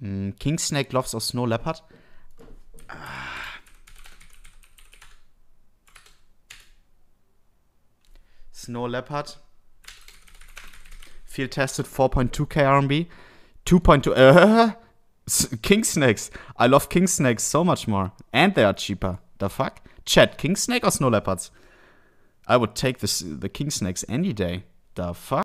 Mm, King Snake Loves of Snow Leopard. Snow Leopard. Field tested 4.2k RMB. 2.2. Uh, King Snakes. I love King Snakes so much more. And they are cheaper. The fuck? Chat, King Snake or Snow Leopards? I would take this, the King Snakes any day. The fuck?